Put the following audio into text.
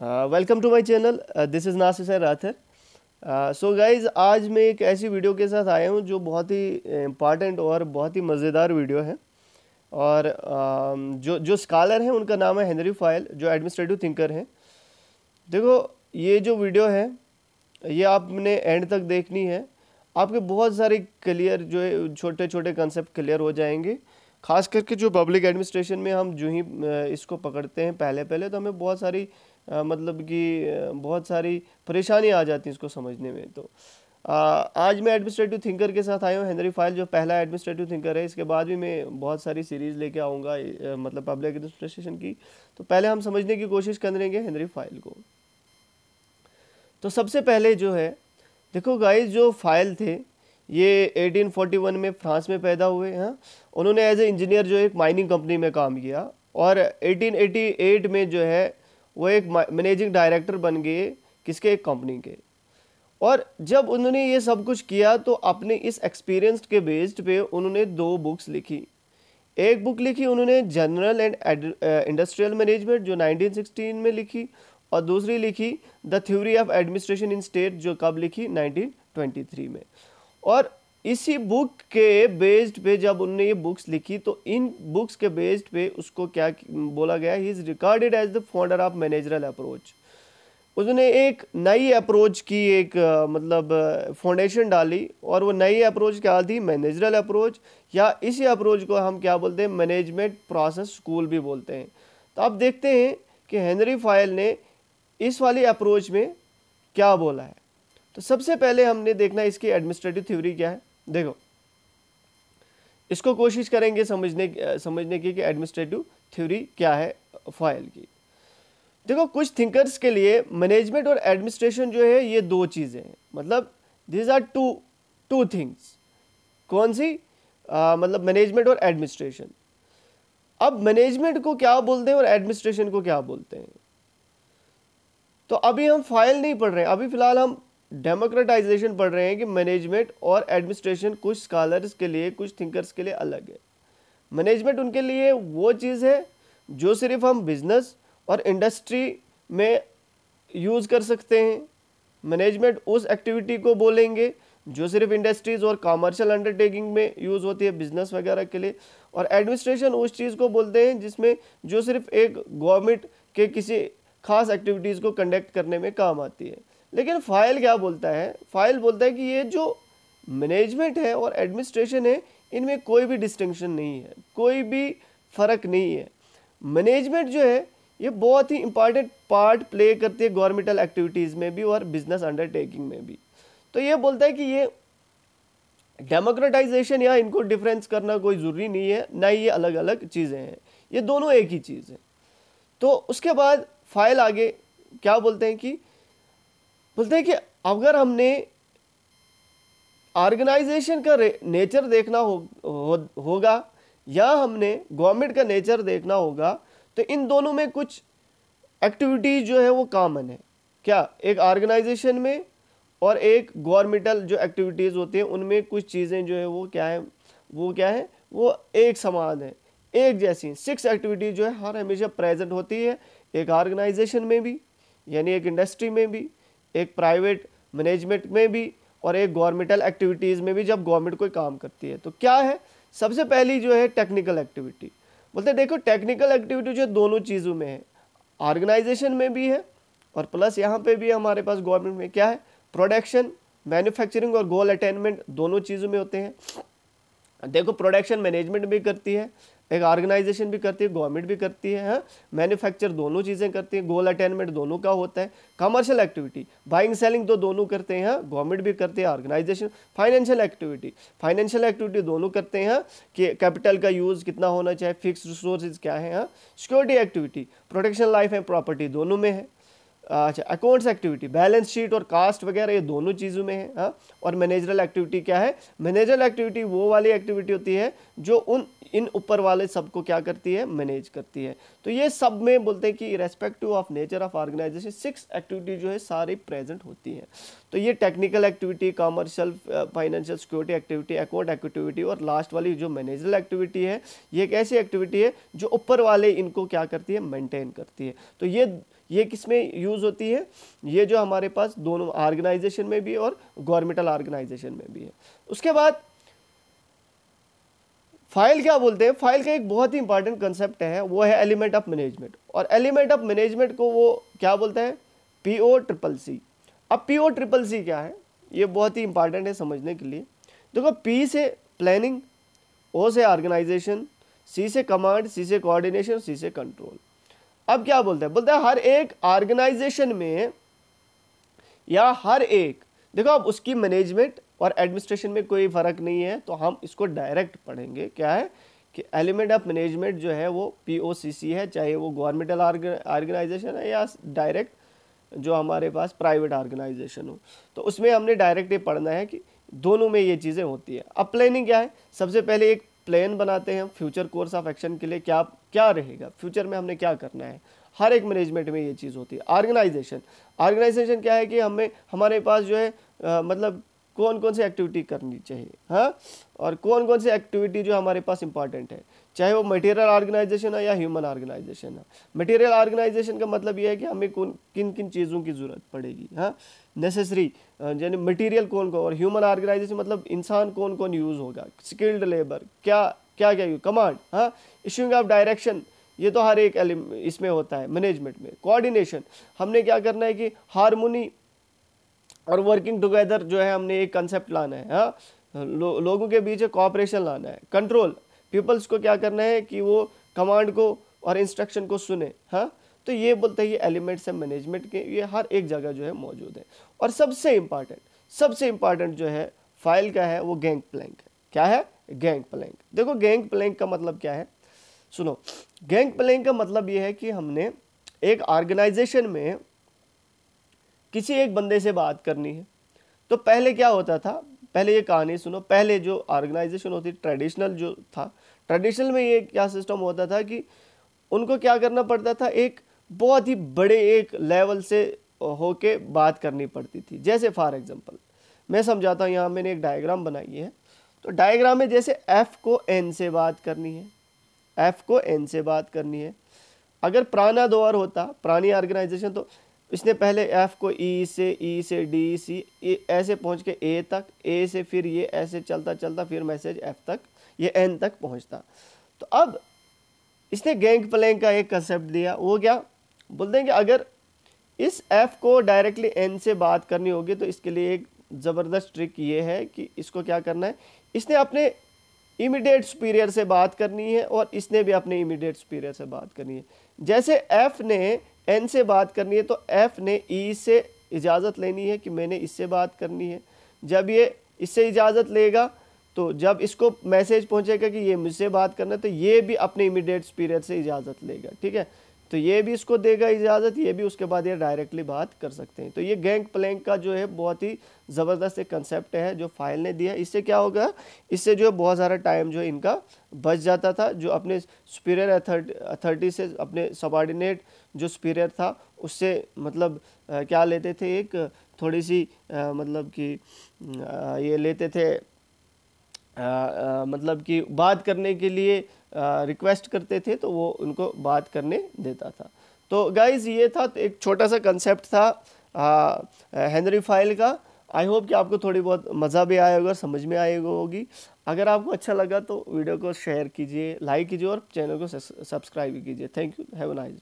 Welcome to my channel this is Nasir sir Rather so guys आज मैं एक ऐसी वीडियो के साथ आया हूँ जो बहुत ही इम्पॉर्टेंट और बहुत ही मज़ेदार वीडियो है और uh, जो जो स्कॉलर हैं उनका नाम है हेनरी फाइल जो एडमिनिस्ट्रेटिव थिंकर हैं देखो ये जो वीडियो है ये आपने एंड तक देखनी है आपके बहुत सारे क्लियर जो है छोटे छोटे कंसेप्ट क्लियर हो जाएंगे खास करके जो पब्लिक एडमिनिस्ट्रेशन में हम जो ही uh, इसको पकड़ते हैं पहले पहले तो हमें बहुत सारी मतलब कि बहुत सारी परेशानियाँ आ जाती हैं इसको समझने में तो आ, आज मैं एडमिनिस्ट्रेटिव थिंकर के साथ आया हूँ हेनरी फाइल जो पहला एडमिनिस्ट्रेटिव थिंकर है इसके बाद भी मैं बहुत सारी सीरीज़ लेके आऊँगा मतलब पब्लिक एडमिनिस्ट्रेशन की तो पहले हम समझने की कोशिश करेंगे हेनरी फाइल को तो सबसे पहले जो है देखो गाइस जो फाइल थे ये 1841 में फ्रांस में पैदा हुए हैं हाँ। उन्होंने एज ए इंजीनियर जो एक माइनिंग कंपनी में काम किया और 1888 में जो है वो एक मैनेजिंग डायरेक्टर बन गए किसके एक कंपनी के और जब उन्होंने ये सब कुछ किया तो अपने इस एक्सपीरियंस के बेस्ड पे उन्होंने दो बुक्स लिखी एक बुक लिखी उन्होंने जनरल एंड इंडस्ट्रियल मैनेजमेंट जो 1916 में लिखी और दूसरी लिखी the theory of administration in state जो कब लिखी 1923 में और इसी बुक के बेस्ड पे जब उनने ये बुक्स लिखी तो इन बुक्स के बेस्ड पे उसको क्या बोला गया he is recorded as the founder of managerial approach उसने एक नई अप्रोच की एक मतलब फाउंडेशन डाली और वो नई अप्रोच क्या थी मैनेजरल अप्रोच या इसी अप्रोच को हम क्या बोलते हैं मैनेजमेंट प्रोसेस स्कूल भी बोलते हैं तो आप देखते हैं कि हेनरी फायल ने इस वाली अप्रोच में क्या बोला है तो सबसे पहले हमने देखना इसकी एडमिनिस्ट्रेटिव थ्योरी क्या है देखो इसको कोशिश करेंगे समझने समझने की कि एडमिनिस्ट्रेटिव थ्योरी क्या है फाइल की देखो कुछ थिंकर्स के लिए मैनेजमेंट और एडमिनिस्ट्रेशन जो है ये दो चीज़ें हैं मतलब these are two two things कौन सी आ, मतलब मैनेजमेंट और एडमिनिस्ट्रेशन अब मैनेजमेंट को क्या बोलते हैं और एडमिनिस्ट्रेशन को क्या बोलते हैं तो अभी हम फाइल नहीं पढ़ रहे अभी फ़िलहाल हम डेमोक्रेटाइजेशन पढ़ रहे हैं कि मैनेजमेंट और एडमिनिस्ट्रेशन कुछ स्कॉलर्स के लिए कुछ थिंकर्स के लिए अलग है मैनेजमेंट उनके लिए वो चीज़ है जो सिर्फ हम बिजनेस और इंडस्ट्री में यूज़ कर सकते हैं मैनेजमेंट उस एक्टिविटी को बोलेंगे जो सिर्फ इंडस्ट्रीज़ और कॉमर्शियल अंडरटेकिंग में यूज़ होती है बिज़नेस वगैरह के लिए और एडमिनिस्ट्रेशन उस चीज़ को बोलते हैं जिसमें जो सिर्फ एक गवर्नमेंट के किसी खास एक्टिविटीज़ को कंडक्ट करने में काम आती है लेकिन फाइल क्या बोलता है फाइल बोलता है कि ये जो मैनेजमेंट है और एडमिनिस्ट्रेशन है इनमें कोई भी डिस्टिंक्शन नहीं है कोई भी फ़र्क नहीं है मैनेजमेंट जो है ये बहुत ही इम्पॉर्टेंट पार्ट प्ले करती है गवर्नमेंटल एक्टिविटीज़ में भी और बिजनेस अंडरटेकिंग में भी तो ये बोलता है कि ये डेमोक्रेटाइजेशन या इनको डिफरेंस करना कोई ज़रूरी नहीं है ना ही ये अलग अलग चीज़ें हैं ये दोनों एक ही चीज़ है तो उसके बाद फाइल आगे क्या बोलते हैं कि बोलते हैं कि अगर हमने ऑर्गेनाइजेशन का नेचर देखना हो, हो होगा या हमने गवर्नमेंट का नेचर देखना होगा तो इन दोनों में कुछ एक्टिविटीज़ जो है वो कॉमन है क्या एक ऑर्गेनाइजेशन में और एक गवर्नमेंटल जो एक्टिविटीज़ होती हैं उनमें कुछ चीज़ें जो है वो क्या है वो क्या है वो एक समान है एक जैसी सिक्स एक्टिविटीज़ जो है हर हमेशा प्रेजेंट होती है एक ऑर्गेनाइजेशन में भी यानी एक इंडस्ट्री में भी एक प्राइवेट मैनेजमेंट में भी और एक गवर्नमेंटल एक्टिविटीज़ में भी जब गवर्नमेंट कोई काम करती है तो क्या है सबसे पहली जो है टेक्निकल एक्टिविटी बोलते देखो टेक्निकल एक्टिविटी जो दोनों चीज़ों में है ऑर्गेनाइजेशन में भी है और प्लस यहाँ पे भी हमारे पास गवर्नमेंट में क्या है प्रोडक्शन मैन्युफैक्चरिंग और गोल अटेनमेंट दोनों चीज़ों में होते हैं देखो प्रोडक्शन मैनेजमेंट भी करती है एक ऑर्गेनाइजेशन भी करती है गवर्नमेंट भी करती है हाँ, मैन्युफैक्चर दोनों चीज़ें करती हैं गोल अटेनमेंट दोनों का होता है कमर्शियल एक्टिविटी बाइंग सेलिंग तो दोनों करते हैं हाँ, गवर्नमेंट भी करते हैं organisation financial activity financial activity दोनों करते हैं हाँ, कि कैपिटल का यूज़ कितना होना चाहिए फिक्स रिसोर्सेज क्या है security activity protection life and property दोनों में है अच्छा अकाउंट्स एक्टिविटी बैलेंस शीट और कास्ट वगैरह ये दोनों चीज़ों में है हाँ और मैनेजरल एक्टिविटी क्या है मैनेजरल एक्टिविटी वो वाली एक्टिविटी होती है जो उन इन ऊपर वाले सब को क्या करती है मैनेज करती है तो ये सब में बोलते हैं कि respective of nature of organisation six activity जो है सारी प्रेजेंट होती है तो ये technical activity commercial financial security activity account activity और लास्ट वाली जो मैनेजरल एक्टिविटी है ये एक ऐसी एक्टिविटी है जो ऊपर वाले इनको क्या करती है मैंटेन करती है तो ये ये किस में यूज़ होती है ये जो हमारे पास दोनों ऑर्गेनाइजेशन में भी और गवर्नमेंटल ऑर्गेनाइजेशन में भी है उसके बाद फाइल क्या बोलते हैं फाइल का एक बहुत ही इंपॉर्टेंट कंसेप्ट है वो है एलिमेंट ऑफ मैनेजमेंट और एलिमेंट ऑफ मैनेजमेंट को वो क्या बोलते हैं पी ओ ट्रिपल सी अब पी ओ ट्रिपल सी क्या है ये बहुत ही इंपॉर्टेंट है समझने के लिए देखो पी से प्लानिंग ओ से ऑर्गेनाइजेशन सी से कमांड सी से कोऑर्डिनेशन सी से कंट्रोल अब क्या बोलते हैं बोलते हैं हर एक ऑर्गेनाइजेशन में या हर एक देखो अब उसकी मैनेजमेंट और एडमिनिस्ट्रेशन में कोई फ़र्क नहीं है तो हम इसको डायरेक्ट पढ़ेंगे क्या है कि एलिमेंट ऑफ मैनेजमेंट जो है वो पीओसीसी है चाहे वो गवर्नमेंटल ऑर्गेनाइजेशन है या डायरेक्ट जो हमारे पास प्राइवेट ऑर्गेनाइजेशन हो तो उसमें हमने डायरेक्ट ये पढ़ना है कि दोनों में ये चीज़ें होती है अब प्लानिंग क्या है सबसे पहले एक प्लान बनाते हैं फ्यूचर कोर्स ऑफ एक्शन के लिए क्या क्या रहेगा फ्यूचर में हमने क्या करना है हर एक मैनेजमेंट में ये चीज़ होती है ऑर्गेनाइजेशन ऑर्गेनाइजेशन क्या है कि हमें हमारे पास जो है आ, मतलब कौन कौन सी एक्टिविटी करनी चाहिए हाँ और कौन कौन सी एक्टिविटी जो हमारे पास इंपॉर्टेंट है चाहे वो मटेरियल ऑर्गेनाइजेशन है या ह्यूमन ऑर्गेनाइजेशन है मटेरियल ऑर्गेनाइजेशन का मतलब ये है कि हमें कौन किन किन चीज़ों की ज़रूरत पड़ेगी हाँ नेसेसरी यानी मटेरियल कौन कौन और ह्यूमन ऑर्गेनाइजेशन मतलब इंसान कौन कौन यूज़ होगा स्किल्ड लेबर क्या क्या क्या कमांड हाँ इशूंग ऑफ डायरेक्शन ये तो हर एक इसमें होता है मैनेजमेंट में कोऑर्डिनेशन हमने क्या करना है कि हारमोनी और वर्किंग टुगेदर जो है हमने एक कंसेप्ट लाना है हाँ लो, लोगों के बीच कॉपरेशन लाना है कंट्रोल पीपल्स को क्या करना है कि वो कमांड को और इंस्ट्रक्शन को सुने हाँ तो ये बोलते हैं ये एलिमेंट्स हैं मैनेजमेंट के ये हर एक जगह जो है मौजूद है और सबसे इम्पॉर्टेंट सबसे इम्पॉर्टेंट जो है फाइल का है वो गैंग प्लैंक है क्या है गैंग प्लैंक देखो गैंग प्लैंक का मतलब क्या है सुनो गैंग प्लैंक का मतलब ये है कि हमने एक ऑर्गेनाइजेशन में किसी एक बंदे से बात करनी है तो पहले क्या होता था पहले ये कहानी सुनो पहले जो ऑर्गेनाइजेशन होती ट्रेडिशनल जो था ट्रेडिशनल में ये क्या सिस्टम होता था कि उनको क्या करना पड़ता था एक बहुत ही बड़े एक लेवल से होके बात करनी पड़ती थी जैसे फॉर एग्जांपल मैं समझाता हूँ यहाँ मैंने एक डायग्राम बनाई है तो डायग्राम में जैसे एफ़ को एन से बात करनी है एफ़ को एन से बात करनी है अगर पुराना दौर होता प्राणी ऑर्गेनाइजेशन तो इसने पहले एफ़ को ई e से ई e से डी सी e, ऐसे पहुंच के ए तक ए से फिर ये ऐसे चलता चलता फिर मैसेज एफ़ तक ये एन तक पहुंचता तो अब इसने गैंग प्लैंग का एक कंसेप्ट दिया वो क्या बोलते हैं कि अगर इस एफ़ को डायरेक्टली एन से बात करनी होगी तो इसके लिए एक ज़बरदस्त ट्रिक ये है कि इसको क्या करना है इसने अपने इमीडिएट सुपीरियर से बात करनी है और इसने भी अपने इमीडिएट सुपीरियर से बात करनी है जैसे एफ़ ने एन से बात करनी है तो एफ़ ने ई e से इजाज़त लेनी है कि मैंने इससे बात करनी है जब ये इससे इजाज़त लेगा तो जब इसको मैसेज पहुंचेगा कि ये मुझसे बात करना है तो ये भी अपने इमीडिएट स्पीरियड से इजाज़त लेगा ठीक है तो ये भी इसको देगा इजाज़त ये भी उसके बाद ये डायरेक्टली बात कर सकते हैं तो ये गैंग प्लैंक का जो है बहुत ही ज़बरदस्त एक कंसेप्ट है जो फाइल ने दिया इससे क्या होगा इससे जो है बहुत सारा टाइम जो इनका बच जाता था जो अपने सुपीरियर अथॉरिटी से अपने सबॉर्डिनेट जो सुपीरियर था उससे मतलब क्या लेते थे एक थोड़ी सी मतलब कि ये लेते थे आ, मतलब कि बात करने के लिए रिक्वेस्ट करते थे तो वो उनको बात करने देता था तो गाइज़ ये था एक छोटा सा कंसेप्ट था हैंनरी फाइल का आई होप कि आपको थोड़ी बहुत मज़ा भी आया होगा समझ में आई होगी अगर आपको अच्छा लगा तो वीडियो को शेयर कीजिए लाइक कीजिए और चैनल को सब्सक्राइब भी कीजिए thank you have a nice